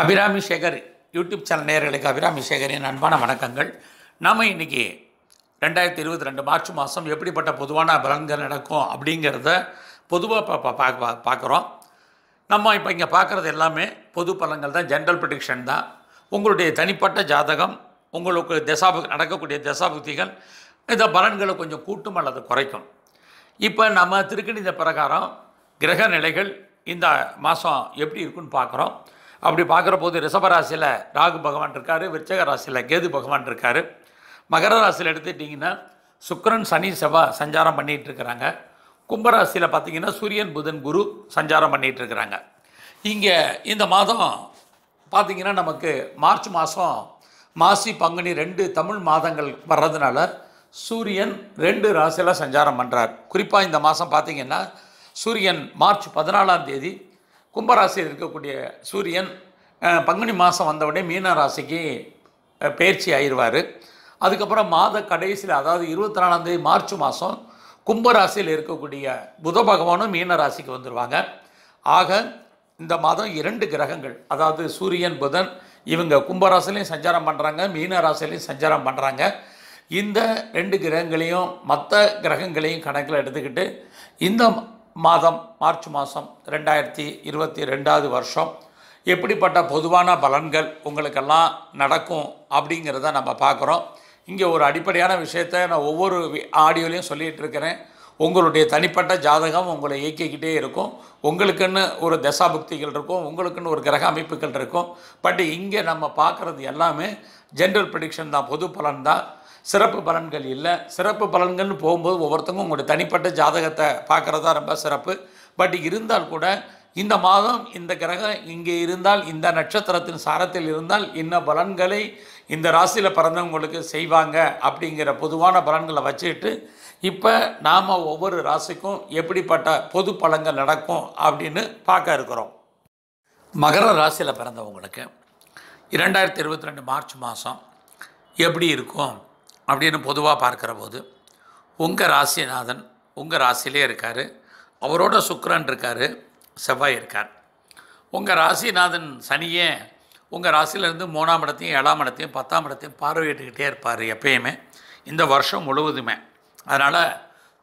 Abirami Sekar YouTube channel நேயர்களுக்கு அபிராமி சேகரின் அன்பான வணக்கங்கள் நாம் இன்றைக்கி ரெண்டாயிரத்தி இருபத்தி ரெண்டு மார்ச் மாதம் எப்படிப்பட்ட பொதுவான பலன்கள் நடக்கும் அப்படிங்கிறத பொதுவாக பா பார்க்குறோம் நம்ம இப்போ இங்கே பார்க்குறது எல்லாமே பொது பலன்கள் தான் ஜென்ரல் ப்ரடிக்ஷன் தான் உங்களுடைய தனிப்பட்ட ஜாதகம் உங்களுக்கு தசாபு நடக்கக்கூடிய தசாபுக்திகள் இந்த பலன்களை கொஞ்சம் கூட்டும் அல்லது குறைக்கும் இப்போ நம்ம திருக்கணித பிரகாரம் கிரக நிலைகள் இந்த மாதம் எப்படி இருக்குன்னு பார்க்குறோம் அப்படி பார்க்குற போது ரிஷபராசியில் ராகு பகவான் இருக்கார் விருச்சக ராசியில் கேது பகவான் இருக்கார் மகர ராசியில் எடுத்துக்கிட்டிங்கன்னா சுக்கரன் சனி செவ்வாய் சஞ்சாரம் பண்ணிகிட்டு இருக்கிறாங்க கும்பராசியில் பார்த்திங்கன்னா சூரியன் புதன் குரு சஞ்சாரம் பண்ணிகிட்டு இருக்கிறாங்க இங்கே இந்த மாதம் பார்த்திங்கன்னா நமக்கு மார்ச் மாதம் மாசி பங்குனி ரெண்டு தமிழ் மாதங்கள் வர்றதுனால சூரியன் ரெண்டு ராசியில் சஞ்சாரம் பண்ணுறார் குறிப்பாக இந்த மாதம் பார்த்திங்கன்னா சூரியன் மார்ச் பதினாலாம் தேதி கும்பராசியில் இருக்கக்கூடிய சூரியன் பங்குனி மாதம் வந்தவுடனே மீன ராசிக்கு பயிற்சி ஆயிடுவார் அதுக்கப்புறம் மாத கடைசியில் அதாவது இருபத்தி நாலாந்தேதி மார்ச் மாதம் கும்பராசியில் இருக்கக்கூடிய புத பகவானும் மீன ராசிக்கு வந்துடுவாங்க ஆக இந்த மாதம் இரண்டு கிரகங்கள் அதாவது சூரியன் புதன் இவங்க கும்பராசிலையும் சஞ்சாரம் பண்ணுறாங்க மீன ராசிலையும் சஞ்சாரம் பண்ணுறாங்க இந்த ரெண்டு கிரகங்களையும் மற்ற கிரகங்களையும் கணக்கில் எடுத்துக்கிட்டு இந்த மாதம் மார்ச் மாதம் ரெண்டாயிரத்தி இருபத்தி ரெண்டாவது வருஷம் எப்படிப்பட்ட பொதுவான பலன்கள் உங்களுக்கெல்லாம் நடக்கும் அப்படிங்கிறத நம்ம பார்க்குறோம் இங்கே ஒரு அடிப்படையான விஷயத்த நான் ஒவ்வொரு ஆடியோலையும் சொல்லிகிட்டு இருக்கிறேன் உங்களுடைய தனிப்பட்ட ஜாதகம் உங்களை இயக்கிக்கிட்டே இருக்கும் உங்களுக்குன்னு ஒரு தசாபுக்திகள் இருக்கும் உங்களுக்குன்னு ஒரு கிரக அமைப்புகள் இருக்கும் பட் இங்கே நம்ம பார்க்குறது எல்லாமே ஜென்ரல் ப்ரடிக்ஷன் தான் பொது பலன் தான் சிறப்பு பலன்கள் இல்லை சிறப்பு பலன்கள்னு போகும்போது ஒவ்வொருத்தவங்க உங்களுடைய தனிப்பட்ட ஜாதகத்தை பார்க்குறதா ரொம்ப சிறப்பு பட் இருந்தால் கூட இந்த மாதம் இந்த கிரகம் இங்கே இருந்தால் இந்த நட்சத்திரத்தின் சாரத்தில் இருந்தால் என்ன பலன்களை இந்த ராசியில் பிறந்தவங்களுக்கு செய்வாங்க அப்படிங்கிற பொதுவான பலன்களை வச்சுக்கிட்டு இப்போ நாம் ஒவ்வொரு ராசிக்கும் எப்படிப்பட்ட பொது பலன்கள் நடக்கும் அப்படின்னு பார்க்க இருக்கிறோம் மகர ராசியில் பிறந்தவங்களுக்கு இரண்டாயிரத்தி இருபத்தி ரெண்டு மார்ச் மாதம் எப்படி இருக்கும் அப்படின்னு பொதுவாக பார்க்குற போது உங்கள் ராசிநாதன் உங்கள் ராசிலே இருக்கார் அவரோட சுக்கரன் இருக்கார் செவ்வாய் இருக்கார் உங்கள் ராசிநாதன் சனியே உங்கள் ராசியிலேருந்து மூணாம் இடத்தையும் ஏழாம் இடத்தையும் பத்தாம் இடத்தையும் பார்வையிட்டுக்கிட்டே இருப்பார் எப்பயுமே இந்த வருஷம் முழுவதுமே அதனால்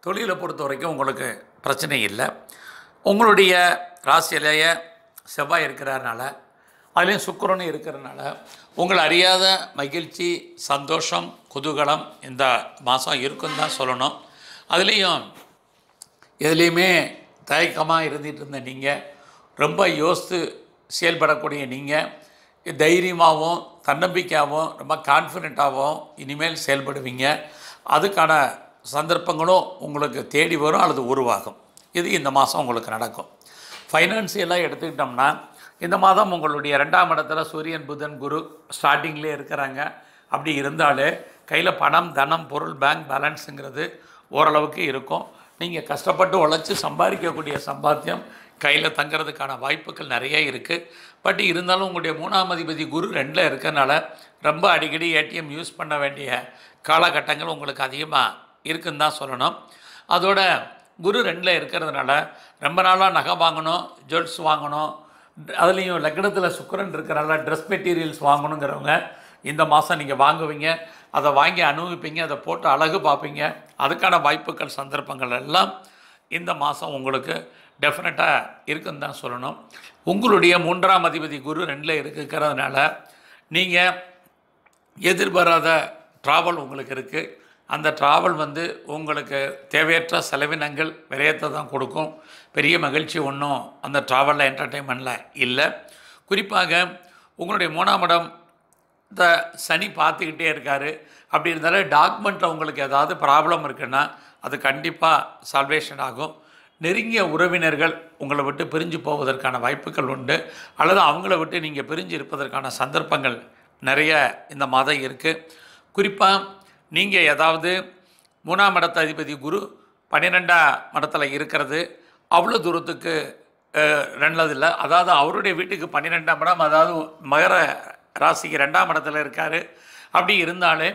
தொழிலை பொறுத்த வரைக்கும் உங்களுக்கு பிரச்சனை இல்லை உங்களுடைய ராசியிலேயே செவ்வாய் இருக்கிறாருனால அதுலேயும் சுக்கரனும் இருக்கிறனால உங்களை அறியாத மகிழ்ச்சி சந்தோஷம் குதூகலம் இந்த மாதம் இருக்குன்னு தான் சொல்லணும் அதுலேயும் எதுலேயுமே தயக்கமாக இருந்துகிட்டு இருந்த நீங்கள் ரொம்ப யோசித்து செயல்படக்கூடிய நீங்கள் தைரியமாகவும் தன்னம்பிக்கையாகவும் ரொம்ப கான்ஃபிடெண்ட்டாகவும் இனிமேல் செயல்படுவீங்க அதுக்கான சந்தர்ப்பங்களும் உங்களுக்கு தேடி வரும் அல்லது உருவாகும் இது இந்த மாதம் உங்களுக்கு நடக்கும் ஃபைனான்சியலாக எடுத்துக்கிட்டோம்னா இந்த மாதம் உங்களுடைய ரெண்டாம் இடத்துல சூரியன் புதன் குரு ஸ்டார்டிங்லேயே இருக்கிறாங்க அப்படி இருந்தாலே கையில் பணம் தனம் பொருள் பேங்க் பேலன்ஸுங்கிறது ஓரளவுக்கு இருக்கும் நீங்கள் கஷ்டப்பட்டு உழைச்சி சம்பாதிக்கக்கூடிய சம்பாத்தியம் கையில் தங்கிறதுக்கான வாய்ப்புகள் நிறைய இருக்குது பட் இருந்தாலும் உங்களுடைய மூணாம் அதிபதி குரு ரெண்டில் இருக்கிறனால ரொம்ப அடிக்கடி ஏடிஎம் யூஸ் பண்ண வேண்டிய காலகட்டங்கள் உங்களுக்கு அதிகமாக இருக்குன்னு தான் சொல்லணும் அதோட குரு ரெண்டில் இருக்கிறதுனால ரொம்ப நாளாக நகை வாங்கணும் ஜுவல்ஸ் வாங்கணும் அதுலேயும் லக்னத்தில் சுக்கரன் இருக்கிறனால ட்ரெஸ் மெட்டீரியல்ஸ் வாங்கணுங்கிறவங்க இந்த மாதம் நீங்கள் வாங்குவீங்க அதை வாங்கி அனுபவிப்பீங்க அதை போட்டு அழகு பார்ப்பீங்க அதுக்கான வாய்ப்புகள் சந்தர்ப்பங்கள் எல்லாம் இந்த மாதம் உங்களுக்கு டெஃபினட்டாக இருக்குன்னு தான் சொல்லணும் உங்களுடைய மூன்றாம் அதிபதி குரு ரெண்டில் இருக்குங்கிறதுனால நீங்கள் எதிர்பாராத ட்ராவல் உங்களுக்கு இருக்குது அந்த ட்ராவல் வந்து உங்களுக்கு தேவையற்ற செலவினங்கள் விரயத்தை தான் கொடுக்கும் பெரிய மகிழ்ச்சி ஒன்றும் அந்த ட்ராவலில் என்டர்டெயின்மெண்ட்டில் இல்லை குறிப்பாக உங்களுடைய மூணாம் இடம் இந்த சனி பார்த்துக்கிட்டே இருக்கார் அப்படி இருந்தாலும் டாக்குமெண்ட்டில் உங்களுக்கு ஏதாவது ப்ராப்ளம் இருக்குன்னா அது கண்டிப்பாக சால்வேஷன் ஆகும் நெருங்கிய உறவினர்கள் உங்களை விட்டு பிரிஞ்சு போவதற்கான வாய்ப்புகள் உண்டு அல்லது அவங்கள விட்டு நீங்கள் பிரிஞ்சு இருப்பதற்கான சந்தர்ப்பங்கள் நிறைய இந்த மாதம் இருக்குது குறிப்பாக நீங்கள் ஏதாவது மூணாம் மடத்த அதிபதி குரு பன்னிரெண்டாம் மடத்தில் இருக்கிறது அவ்வளோ தூரத்துக்கு இல்லை அதாவது அவருடைய வீட்டுக்கு பன்னிரெண்டாம் மடம் அதாவது மகர ராசிக்கு ரெண்டாம் இடத்துல இருக்கார் அப்படி இருந்தாலே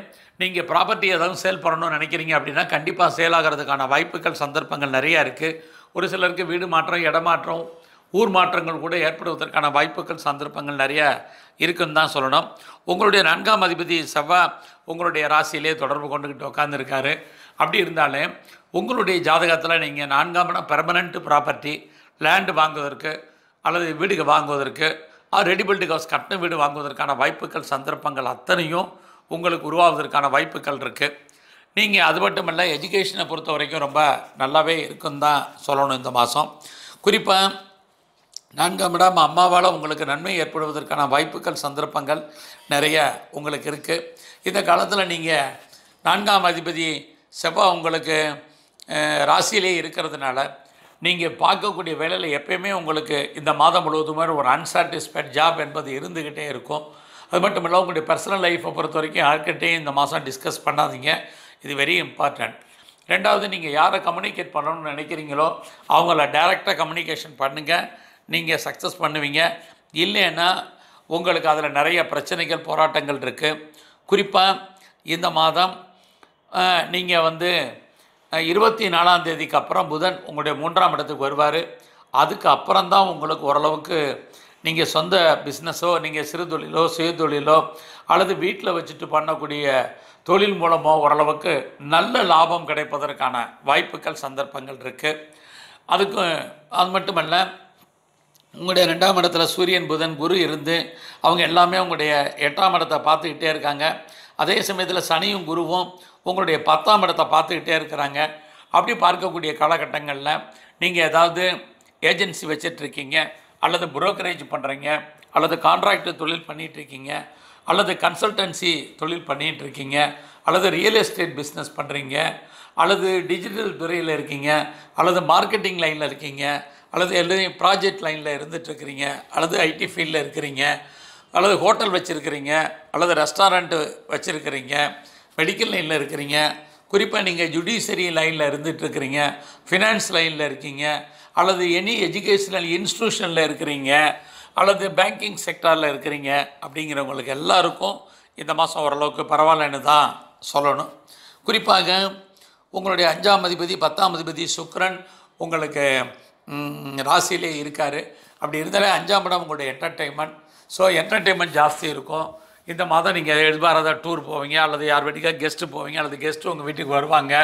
நீங்கள் ப்ராப்பர்ட்டி ஏதாவது சேல் பண்ணணும்னு நினைக்கிறீங்க அப்படின்னா கண்டிப்பாக சேல் ஆகிறதுக்கான வாய்ப்புகள் சந்தர்ப்பங்கள் நிறையா இருக்குது ஒரு சிலருக்கு வீடு மாற்றம் இடமாற்றம் ஊர் மாற்றங்கள் கூட ஏற்படுவதற்கான வாய்ப்புகள் சந்தர்ப்பங்கள் நிறைய இருக்குன்னு தான் சொல்லணும் உங்களுடைய நான்காம் அதிபதி செவ்வா உங்களுடைய ராசியிலே தொடர்பு கொண்டுக்கிட்டு உட்காந்துருக்காரு அப்படி இருந்தாலே உங்களுடைய ஜாதகத்தில் நீங்கள் நான்காம் இடம் பெர்மனண்ட் ப்ராப்பர்ட்டி லேண்டு வாங்குவதற்கு அல்லது வீடுக்கு வாங்குவதற்கு ரெடிபில்டு ஹவுஸ் கட்டணம் வீடு வாங்குவதற்கான வாய்ப்புகள் சந்தர்ப்பங்கள் அத்தனையும் உங்களுக்கு உருவாவதற்கான வாய்ப்புகள் இருக்குது நீங்கள் அது மட்டும் இல்லை எஜுகேஷனை பொறுத்த வரைக்கும் ரொம்ப நல்லாவே இருக்குன்னு தான் சொல்லணும் இந்த மாதம் குறிப்பாக நான்காம் இடம் அம்மாவால் உங்களுக்கு நன்மை ஏற்படுவதற்கான வாய்ப்புகள் சந்தர்ப்பங்கள் நிறைய உங்களுக்கு இருக்குது இந்த காலத்தில் நீங்கள் நான்காம் அதிபதி செவ்வாய் உங்களுக்கு ராசியிலே இருக்கிறதுனால நீங்கள் பார்க்கக்கூடிய வேலையில் எப்பயுமே உங்களுக்கு இந்த மாதம் முழுவதுமே ஒரு அன்சாட்டிஸ்ஃபைட் ஜாப் என்பது இருந்துக்கிட்டே இருக்கும் அது மட்டும் இல்லை உங்களுடைய பர்சனல் லைஃப்பை பொறுத்த வரைக்கும் யார்கிட்டையும் இந்த மாதம் டிஸ்கஸ் பண்ணாதீங்க இது வெரி இம்பார்ட்டண்ட் ரெண்டாவது நீங்கள் யாரை கம்யூனிகேட் பண்ணணும்னு நினைக்கிறீங்களோ அவங்கள டைரெக்டாக கம்யூனிகேஷன் பண்ணுங்கள் நீங்கள் சக்ஸஸ் பண்ணுவீங்க இல்லைன்னா உங்களுக்கு அதில் நிறைய பிரச்சனைகள் போராட்டங்கள் இருக்குது குறிப்பாக இந்த மாதம் நீங்கள் வந்து இருபத்தி நாலாம் தேதிக்கு அப்புறம் புதன் உங்களுடைய மூன்றாம் இடத்துக்கு வருவார் அதுக்கு அப்புறம்தான் உங்களுக்கு ஓரளவுக்கு நீங்கள் சொந்த பிஸ்னஸோ நீங்கள் சிறு தொழிலோ சுயதொழிலோ அல்லது வீட்டில் வச்சுட்டு பண்ணக்கூடிய தொழில் மூலமோ ஓரளவுக்கு நல்ல லாபம் கிடைப்பதற்கான வாய்ப்புகள் சந்தர்ப்பங்கள் இருக்குது அதுக்கு அது மட்டுமல்ல உங்களுடைய ரெண்டாம் இடத்துல சூரியன் புதன் குரு இருந்து அவங்க எல்லாமே உங்களுடைய எட்டாம் இடத்தை பார்த்துக்கிட்டே இருக்காங்க அதே சமயத்தில் சனியும் குருவும் உங்களுடைய பத்தாம் இடத்தை பார்த்துக்கிட்டே இருக்கிறாங்க அப்படி பார்க்கக்கூடிய காலகட்டங்களில் நீங்கள் ஏதாவது ஏஜென்சி வச்சிட்ருக்கீங்க அல்லது புரோக்கரேஜ் பண்ணுறீங்க அல்லது கான்ட்ராக்ட் தொழில் பண்ணிகிட்ருக்கீங்க அல்லது கன்சல்டன்சி தொழில் பண்ணிகிட்ருக்கீங்க அல்லது ரியல் எஸ்டேட் பிஸ்னஸ் பண்ணுறீங்க அல்லது டிஜிட்டல் துறையில் இருக்கீங்க அல்லது மார்க்கெட்டிங் லைனில் இருக்கீங்க அல்லது எல்லாத்தையும் ப்ராஜெக்ட் லைனில் இருந்துகிட்ருக்கிறீங்க அல்லது ஐடி ஃபீல்டில் இருக்கிறீங்க அல்லது ஹோட்டல் வச்சுருக்கிறீங்க அல்லது ரெஸ்டாரண்ட்டு வச்சுருக்கிறீங்க மெடிக்கல் லைனில் இருக்கிறீங்க குறிப்பாக நீங்கள் ஜுடிஷரி லைனில் இருந்துகிட்ருக்கிறீங்க ஃபினான்ஸ் லைனில் இருக்கீங்க அல்லது எனி எஜுகேஷ்னல் இன்ஸ்டியூஷனில் இருக்கிறீங்க அல்லது பேங்கிங் செக்டாரில் இருக்கிறீங்க அப்படிங்கிறவங்களுக்கு எல்லாருக்கும் இந்த மாதம் ஓரளவுக்கு பரவாயில்லன்னு தான் சொல்லணும் குறிப்பாக உங்களுடைய அஞ்சாம் அதிபதி பத்தாம் அதிபதி சுக்ரன் உங்களுக்கு ராசியிலே இருக்கார் அப்படி இருந்தாலே அஞ்சாம் இடம் உங்களுடைய என்டர்டெயின்மெண்ட் ஸோ என்டர்டெயின்மெண்ட் ஜாஸ்தி இருக்கும் இந்த மாதம் நீங்கள் எதிர்பாராத டூர் போவீங்க அல்லது யார் வீட்டுக்காக கெஸ்ட்டு போவீங்க அல்லது கெஸ்ட்டு உங்கள் வீட்டுக்கு வருவாங்க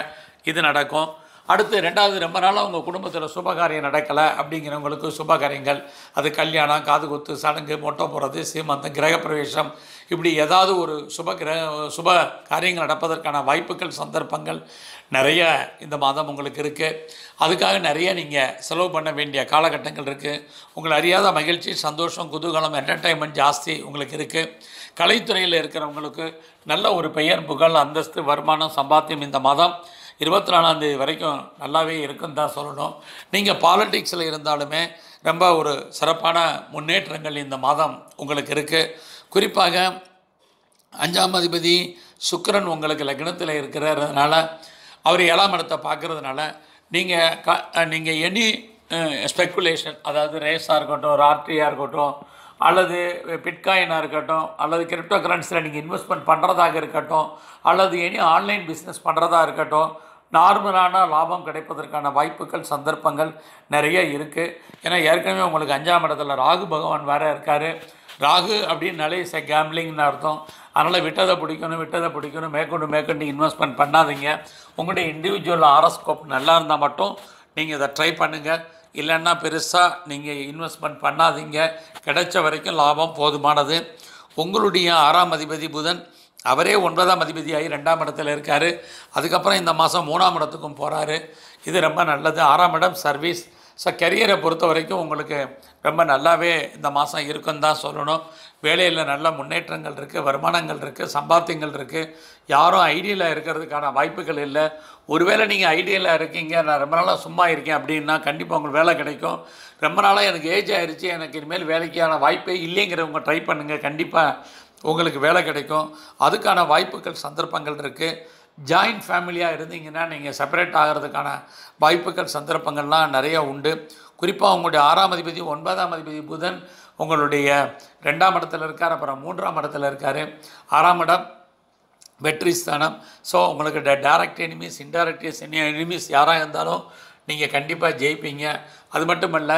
இது நடக்கும் அடுத்து ரெண்டாவது ரொம்ப நாளாக உங்கள் குடும்பத்தில் சுபகாரியம் நடக்கலை அப்படிங்கிறவங்களுக்கு சுபகாரியங்கள் அது கல்யாணம் காது குத்து சடங்கு மொட்டை போடுறது சீமந்தம் கிரகப்பிரவேசம் இப்படி ஏதாவது ஒரு சுப கிரக சுப காரியங்கள் நடப்பதற்கான வாய்ப்புகள் சந்தர்ப்பங்கள் நிறைய இந்த மாதம் உங்களுக்கு இருக்குது அதுக்காக நிறைய நீங்கள் செலவு பண்ண வேண்டிய காலகட்டங்கள் இருக்குது உங்களை அறியாத மகிழ்ச்சி சந்தோஷம் குதூகலம் என்டர்டைன்மெண்ட் ஜாஸ்தி உங்களுக்கு இருக்குது கலைத்துறையில் இருக்கிறவங்களுக்கு நல்ல ஒரு பெயர் புகழ் அந்தஸ்து வருமானம் சம்பாத்தியம் இந்த மாதம் இருபத்தி நாலாந்தேதி வரைக்கும் நல்லாவே இருக்குன்னு தான் சொல்லணும் நீங்கள் பாலிட்டிக்ஸில் இருந்தாலுமே ரொம்ப ஒரு சிறப்பான முன்னேற்றங்கள் இந்த மாதம் உங்களுக்கு இருக்குது குறிப்பாக அஞ்சாம் அதிபதி சுக்கரன் உங்களுக்கு லக்னத்தில் இருக்கிறதுனால அவர் ஏழாம் இடத்தை பார்க்குறதுனால நீங்கள் க நீங்கள் எனி ஸ்பெக்குலேஷன் அதாவது ரேஸாக இருக்கட்டும் ராட்ரியாக இருக்கட்டும் அல்லது பிட்காயினாக இருக்கட்டும் அல்லது கிரிப்டோ கரன்சியில் நீங்கள் இன்வெஸ்ட்மெண்ட் பண்ணுறதாக இருக்கட்டும் அல்லது எனி ஆன்லைன் பிஸ்னஸ் பண்ணுறதா இருக்கட்டும் நார்மலான லாபம் கிடைப்பதற்கான வாய்ப்புகள் சந்தர்ப்பங்கள் நிறைய இருக்குது ஏன்னா ஏற்கனவே உங்களுக்கு அஞ்சாம் இடத்துல ராகு பகவான் வேறு இருக்கார் ராகு அப்படின்னாலே இஸ் கேம்லிங்னு அர்த்தம் அதனால் விட்டதை பிடிக்கணும் விட்டதை பிடிக்கணும் மேற்கொண்டு மேற்கொண்டு இன்வெஸ்ட்மெண்ட் பண்ணாதீங்க உங்களுடைய இண்டிவிஜுவல் ஆரோஸ்கோப் நல்லா இருந்தால் மட்டும் நீங்கள் இதை ட்ரை பண்ணுங்கள் இல்லைன்னா பெருசாக நீங்கள் இன்வெஸ்ட்மெண்ட் பண்ணாதீங்க கிடைச்ச வரைக்கும் லாபம் போதுமானது உங்களுடைய ஆறாம் அதிபதி புதன் அவரே ஒன்பதாம் அதிபதியாகி ரெண்டாம் இடத்துல இருக்கார் அதுக்கப்புறம் இந்த மாதம் மூணாம் இடத்துக்கும் போகிறாரு இது ரொம்ப நல்லது ஆறாம் இடம் சர்வீஸ் ஸோ கெரியரை பொறுத்த வரைக்கும் உங்களுக்கு ரொம்ப நல்லாவே இந்த மாதம் இருக்குன்னு தான் சொல்லணும் வேலையில் நல்ல முன்னேற்றங்கள் இருக்குது வருமானங்கள் இருக்குது சம்பாத்தியங்கள் இருக்குது யாரும் ஐடியில் இருக்கிறதுக்கான வாய்ப்புகள் இல்லை ஒருவேளை நீங்கள் ஐடியில் இருக்கீங்க நான் ரொம்ப நாளாக சும்மா இருக்கேன் அப்படின்னா கண்டிப்பாக உங்களுக்கு வேலை கிடைக்கும் ரொம்ப நாளாக எனக்கு ஏஜ் ஆயிடுச்சு எனக்கு இனிமேல் வேலைக்கான வாய்ப்பே இல்லைங்கிறவங்க ட்ரை பண்ணுங்கள் கண்டிப்பாக உங்களுக்கு வேலை கிடைக்கும் அதுக்கான வாய்ப்புகள் சந்தர்ப்பங்கள் இருக்குது ஜாயின்ட் ஃபேமிலியாக இருந்தீங்கன்னா நீங்கள் செப்பரேட் ஆகிறதுக்கான வாய்ப்புகள் சந்தர்ப்பங்கள்லாம் நிறையா உண்டு குறிப்பாக உங்களுடைய ஆறாம் அதிபதி ஒன்பதாம் அதிபதி புதன் உங்களுடைய ரெண்டாம் இடத்துல இருக்கார் அப்புறம் மூன்றாம் இடத்துல இருக்கார் ஆறாம் இடம் வெற்றி ஸ்தானம் ஸோ உங்களுக்கு டேரக்ட் எனிமீஸ் இன்டைரக்ட் எனிமீஸ் யாராக இருந்தாலும் நீங்கள் கண்டிப்பாக ஜெயிப்பீங்க அது மட்டுமல்ல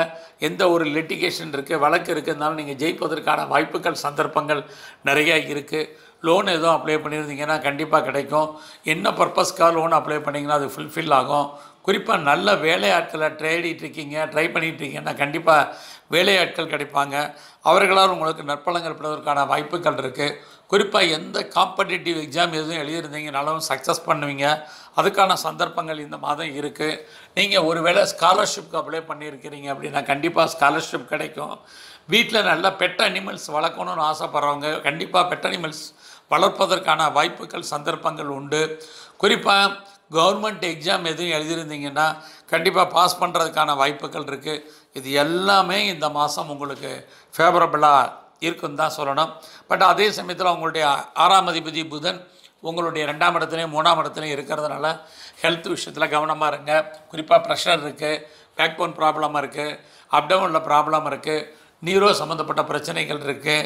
எந்த ஒரு லிட்டிகேஷன் இருக்குது வழக்கு இருக்குதுனாலும் நீங்கள் ஜெயிப்பதற்கான வாய்ப்புகள் சந்தர்ப்பங்கள் நிறையா இருக்குது லோன் எதுவும் அப்ளை பண்ணியிருந்தீங்கன்னா கண்டிப்பாக கிடைக்கும் என்ன பர்பஸ்க்காக லோன் அப்ளை பண்ணிங்கன்னா அது ஃபுல்ஃபில் ஆகும் குறிப்பாக நல்ல வேலையாட்களை தேடிட்டு இருக்கீங்க ட்ரை பண்ணிகிட்டு இருக்கீங்கன்னா கண்டிப்பாக வேலையாட்கள் கிடைப்பாங்க அவர்களால் உங்களுக்கு நற்பலங்கள் பெறுவதற்கான வாய்ப்புகள் இருக்குது குறிப்பாக எந்த காம்படிட்டிவ் எக்ஸாம் எதுவும் எழுதியிருந்தீங்கனாலும் சக்ஸஸ் பண்ணுவீங்க அதுக்கான சந்தர்ப்பங்கள் இந்த மாதம் இருக்குது நீங்கள் ஒரு வேளை ஸ்காலர்ஷிப்க்கு அப்ளை பண்ணியிருக்கிறீங்க அப்படின்னா கண்டிப்பாக ஸ்காலர்ஷிப் கிடைக்கும் வீட்டில் நல்லா பெட் அனிமல்ஸ் வளர்க்கணும்னு ஆசைப்பட்றவங்க கண்டிப்பாக பெட் அனிமல்ஸ் வளர்ப்பதற்கான வாய்ப்புகள் சந்தர்ப்பங்கள் உண்டு குறிப்பாக கவர்மெண்ட் எக்ஸாம் எதுவும் எழுதியிருந்தீங்கன்னா கண்டிப்பாக பாஸ் பண்ணுறதுக்கான வாய்ப்புகள் இருக்குது இது எல்லாமே இந்த மாதம் உங்களுக்கு ஃபேவரபுளாக இருக்குன்னு தான் சொல்லணும் பட் அதே சமயத்தில் உங்களுடைய ஆறாம் அதிபதி புதன் உங்களுடைய ரெண்டாம் இடத்துலையும் மூணாம் இடத்துலையும் இருக்கிறதுனால ஹெல்த் விஷயத்தில் கவனமாக இருங்க குறிப்பாக ப்ரெஷர் இருக்குது பேக் போன் ப்ராப்ளமாக இருக்குது அப்டவுனில் ப்ராப்ளம் இருக்குது நீரோ சம்மந்தப்பட்ட பிரச்சனைகள் இருக்குது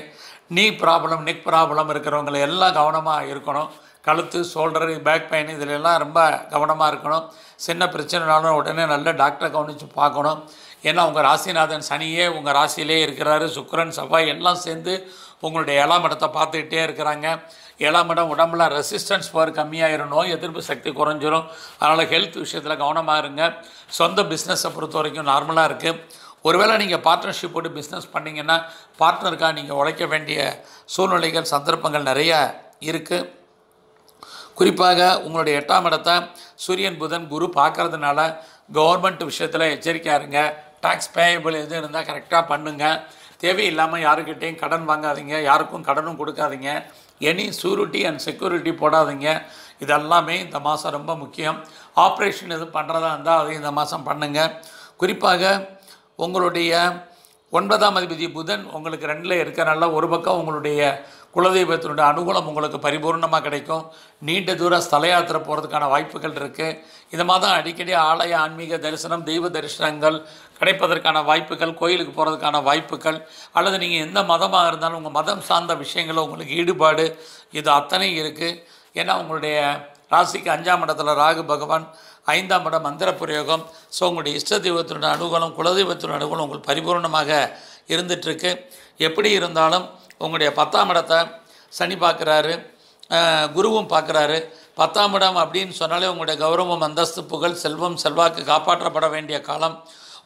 நீ ப்ராப்ளம் நெக் ப்ராப்ளம் இருக்கிறவங்களை எல்லாம் கவனமாக இருக்கணும் கழுத்து ஷோல்டரு பேக் பெயின் இதிலெல்லாம் ரொம்ப கவனமாக இருக்கணும் சின்ன பிரச்சனைனாலும் உடனே நல்ல டாக்டரை கவனித்து பார்க்கணும் ஏன்னா உங்கள் ராசிநாதன் சனியே உங்கள் ராசியிலே இருக்கிறாரு சுக்கரன் செவ்வாய் எல்லாம் சேர்ந்து உங்களுடைய ஏழாம் இடத்தை பார்த்துக்கிட்டே இருக்கிறாங்க ஏழாம் இடம் உடம்புல ரெசிஸ்டன்ஸ் பவர் கம்மியாயிரும் நோய் எதிர்ப்பு சக்தி குறைஞ்சிரும் அதனால் ஹெல்த் விஷயத்தில் கவனமாக இருங்க சொந்த பிஸ்னஸை பொறுத்த வரைக்கும் நார்மலாக இருக்குது ஒருவேளை நீங்கள் பார்ட்னர்ஷிப் போட்டு பிஸ்னஸ் பண்ணிங்கன்னா பார்ட்னருக்காக நீங்கள் உழைக்க வேண்டிய சூழ்நிலைகள் சந்தர்ப்பங்கள் நிறையா இருக்குது குறிப்பாக உங்களுடைய எட்டாம் இடத்தை சூரியன் புதன் குரு பார்க்குறதுனால கவர்மெண்ட் விஷயத்தில் எச்சரிக்கையாக இருங்க டேக்ஸ் பேயபிள் எதுவும் இருந்தால் கரெக்டாக பண்ணுங்கள் தேவையில்லாமல் யாருக்கிட்டேயும் கடன் வாங்காதீங்க யாருக்கும் கடனும் கொடுக்காதீங்க எனி சூரிட்டி அண்ட் செக்யூரிட்டி போடாதீங்க இதெல்லாமே இந்த மாதம் ரொம்ப முக்கியம் ஆப்ரேஷன் எதுவும் பண்ணுறதா இருந்தால் அதை இந்த மாதம் பண்ணுங்கள் குறிப்பாக உங்களுடைய ஒன்பதாம் அதிபதி புதன் உங்களுக்கு ரெண்டில் இருக்கிறனால ஒரு பக்கம் உங்களுடைய குலதெய்வத்தினுடைய அனுகூலம் உங்களுக்கு பரிபூர்ணமாக கிடைக்கும் நீண்ட தூர ஸ்தல யாத்திரை போகிறதுக்கான வாய்ப்புகள் இருக்குது இது மாதிரி அடிக்கடி ஆலய ஆன்மீக தரிசனம் தெய்வ தரிசனங்கள் கிடைப்பதற்கான வாய்ப்புகள் கோயிலுக்கு போகிறதுக்கான வாய்ப்புகள் அல்லது நீங்கள் எந்த மதமாக இருந்தாலும் உங்கள் மதம் சார்ந்த விஷயங்களில் உங்களுக்கு ஈடுபாடு இது அத்தனை இருக்குது ஏன்னா உங்களுடைய ராசிக்கு அஞ்சாம் இடத்துல ராகு பகவான் ஐந்தாம் இடம் மந்திர பிரயோகம் ஸோ உங்களுடைய இஷ்ட தெய்வத்தினுடைய அனுகூலம் குலதெய்வத்தினுடைய அனுகூலம் உங்களுக்கு பரிபூர்ணமாக இருந்துகிட்ருக்கு எப்படி இருந்தாலும் உங்களுடைய பத்தாம் இடத்தை சனி பார்க்குறாரு குருவும் பார்க்குறாரு பத்தாம் இடம் அப்படின்னு சொன்னாலே உங்களுடைய கௌரவம் அந்தஸ்து புகழ் செல்வம் செல்வாக்கு காப்பாற்றப்பட வேண்டிய காலம்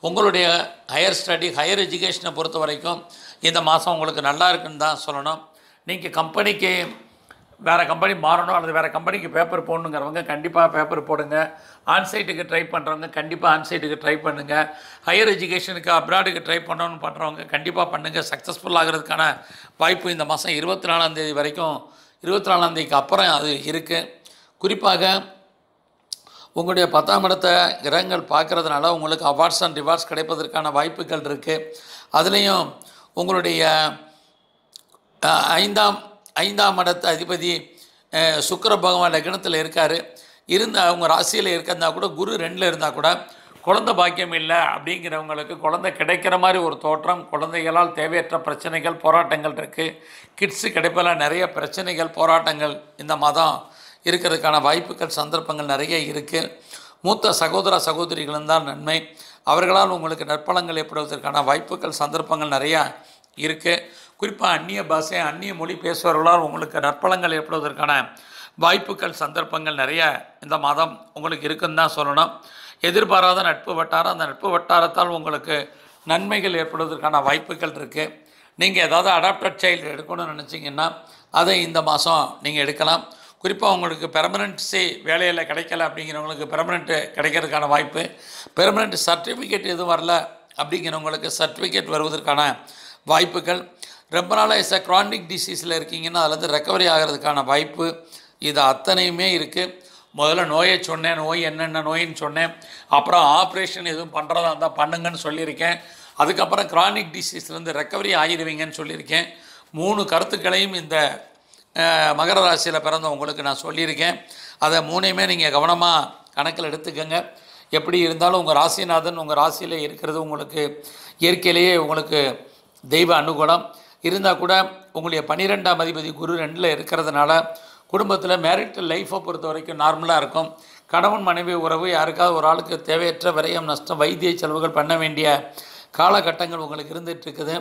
உங்களுடைய ஹையர் ஸ்டடி ஹையர் எஜுகேஷனை பொறுத்த வரைக்கும் இந்த மாதம் உங்களுக்கு நல்லா இருக்குன்னு தான் சொல்லணும் நீங்கள் கம்பெனிக்கு வேறு கம்பெனி மாறணும் அல்லது வேறு கம்பெனிக்கு பேப்பர் போடணுங்கிறவங்க கண்டிப்பாக பேப்பர் போடுங்க ஆன்சைட்டுக்கு ட்ரை பண்ணுறவங்க கண்டிப்பாக ஆன்சைட்டுக்கு ட்ரை பண்ணுங்கள் ஹையர் எஜுகேஷனுக்கு அப்ராடுக்கு ட்ரை பண்ணணும்னு பண்ணுறவங்க கண்டிப்பாக பண்ணுங்கள் சக்ஸஸ்ஃபுல் ஆகிறதுக்கான வாய்ப்பு இந்த மாதம் இருபத்தி நாலாந்தேதி வரைக்கும் இருபத்தி நாலாந்தேதிக்கு அப்புறம் அது இருக்குது குறிப்பாக உங்களுடைய பத்தாம் இடத்த கிரகங்கள் பார்க்குறதுனால உங்களுக்கு அவார்ட்ஸ் அண்ட் ரிவார்ட்ஸ் கிடைப்பதற்கான வாய்ப்புகள் இருக்குது அதுலேயும் உங்களுடைய ஐந்தாம் ஐந்தாம் மடத்து அதிபதி சுக்கர பகவான் லக்னத்தில் இருக்கார் இருந்தால் அவங்க ராசியில் இருக்கிறதா கூட குரு ரெண்டில் இருந்தால் கூட குழந்த பாக்கியம் இல்லை அப்படிங்கிறவங்களுக்கு குழந்த கிடைக்கிற மாதிரி ஒரு தோற்றம் குழந்தைகளால் தேவையற்ற பிரச்சனைகள் போராட்டங்கள் இருக்குது கிட்ஸு கிடைப்பில் நிறைய பிரச்சனைகள் போராட்டங்கள் இந்த மதம் இருக்கிறதுக்கான வாய்ப்புகள் சந்தர்ப்பங்கள் நிறைய இருக்குது மூத்த சகோதர சகோதரிகளும் தான் நன்மை அவர்களால் உங்களுக்கு நற்பலங்கள் ஏற்படுவதற்கான வாய்ப்புகள் சந்தர்ப்பங்கள் நிறையா இருக்குது குறிப்பாக அந்நிய பாஷை அந்நிய மொழி பேசுபவர்களால் உங்களுக்கு நற்பலங்கள் ஏற்படுவதற்கான வாய்ப்புகள் சந்தர்ப்பங்கள் நிறைய இந்த மாதம் உங்களுக்கு இருக்குன்னு தான் சொல்லணும் எதிர்பாராத நட்பு வட்டாரம் அந்த நட்பு வட்டாரத்தால் உங்களுக்கு நன்மைகள் ஏற்படுவதற்கான வாய்ப்புகள் இருக்குது நீங்கள் ஏதாவது அடாப்டட் சைல்டு எடுக்கணும்னு நினச்சிங்கன்னா அதை இந்த மாதம் நீங்கள் எடுக்கலாம் குறிப்பாக உங்களுக்கு பெர்மனன்ட்ஸி வேலையில் கிடைக்கல அப்படிங்கிறவங்களுக்கு பெர்மனெண்ட்டு கிடைக்கிறதுக்கான வாய்ப்பு பெர்மனெண்ட் சர்டிஃபிகேட் எதுவும் வரல அப்படிங்கிறவங்களுக்கு சர்டிஃபிகேட் வருவதற்கான வாய்ப்புகள் ரொம்ப நாளாக இஸ் அ க்ரானிக் டிசீஸில் இருக்கீங்கன்னா அதுலேருந்து ரெக்கவரி ஆகிறதுக்கான வாய்ப்பு இது அத்தனையுமே இருக்குது முதல்ல நோயை சொன்னேன் நோய் என்னென்ன நோயின்னு சொன்னேன் அப்புறம் ஆப்ரேஷன் எதுவும் பண்ணுறதா இருந்தால் பண்ணுங்கன்னு சொல்லியிருக்கேன் அதுக்கப்புறம் க்ரானிக் டிசீஸ்லேருந்து ரெக்கவரி ஆகிடுவீங்கன்னு சொல்லியிருக்கேன் மூணு கருத்துக்களையும் இந்த மகர ராசியில் பிறந்தவங்களுக்கு நான் சொல்லியிருக்கேன் அதை மூணையுமே நீங்கள் கவனமாக கணக்கில் எடுத்துக்கோங்க எப்படி இருந்தாலும் உங்கள் ராசிநாதன் உங்கள் ராசியில் இருக்கிறது உங்களுக்கு இயற்கையிலேயே உங்களுக்கு தெய்வ அனுகூலம் இருந்தால் கூட உங்களுடைய பன்னிரெண்டாம் அதிபதி குரு ரெண்டில் இருக்கிறதுனால குடும்பத்தில் மேரிட்டல் லைஃப்பை பொறுத்த வரைக்கும் நார்மலாக இருக்கும் கணவன் மனைவி உறவு யாருக்காவது ஒரு ஆளுக்கு தேவையற்ற விரயம் நஷ்டம் வைத்திய செலவுகள் பண்ண வேண்டிய காலகட்டங்கள் உங்களுக்கு இருந்துகிட்ருக்குது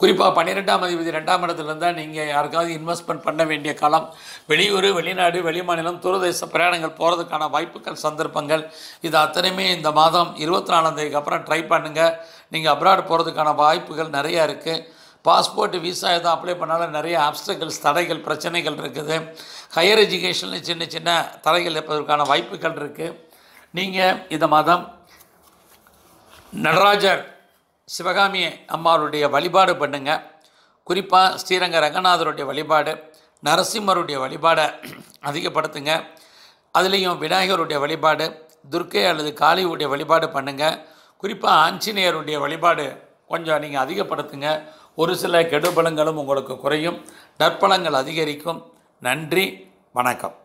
குறிப்பாக பன்னிரெண்டாம் அதிபதி ரெண்டாம் இடத்துலேருந்து இருந்தால் நீங்கள் யாருக்காவது இன்வெஸ்ட்மெண்ட் பண்ண வேண்டிய காலம் வெளியூர் வெளிநாடு வெளிமாநிலம் தூரதேச பிரயாணங்கள் போகிறதுக்கான வாய்ப்புகள் சந்தர்ப்பங்கள் இது அத்தனையுமே இந்த மாதம் இருபத்தி தேதிக்கு அப்புறம் ட்ரை பண்ணுங்கள் நீங்கள் அப்ராட் போகிறதுக்கான வாய்ப்புகள் நிறையா இருக்குது பாஸ்போர்ட்டு விசா எதுவும் அப்ளை பண்ணாலும் நிறைய ஆப்ஸ்டக்கல்ஸ் தடைகள் பிரச்சனைகள் இருக்குது ஹையர் எஜுகேஷனில் சின்ன சின்ன தடைகள் இருப்பதற்கான வாய்ப்புகள் இருக்குது நீங்கள் இந்த மாதம் நடராஜர் சிவகாமி அம்மாவுடைய வழிபாடு பண்ணுங்கள் குறிப்பாக ஸ்ரீரங்க ரங்கநாதருடைய வழிபாடு நரசிம்மருடைய வழிபாடை அதிகப்படுத்துங்க அதுலேயும் விநாயகருடைய வழிபாடு துர்க்கை அல்லது காளியுடைய வழிபாடு பண்ணுங்கள் குறிப்பாக ஆஞ்சநேயருடைய வழிபாடு கொஞ்சம் நீங்கள் அதிகப்படுத்துங்க ஒரு சில கெடுபலங்களும் உங்களுக்கு குறையும் நற்பலங்கள் அதிகரிக்கும் நன்றி வணக்கம்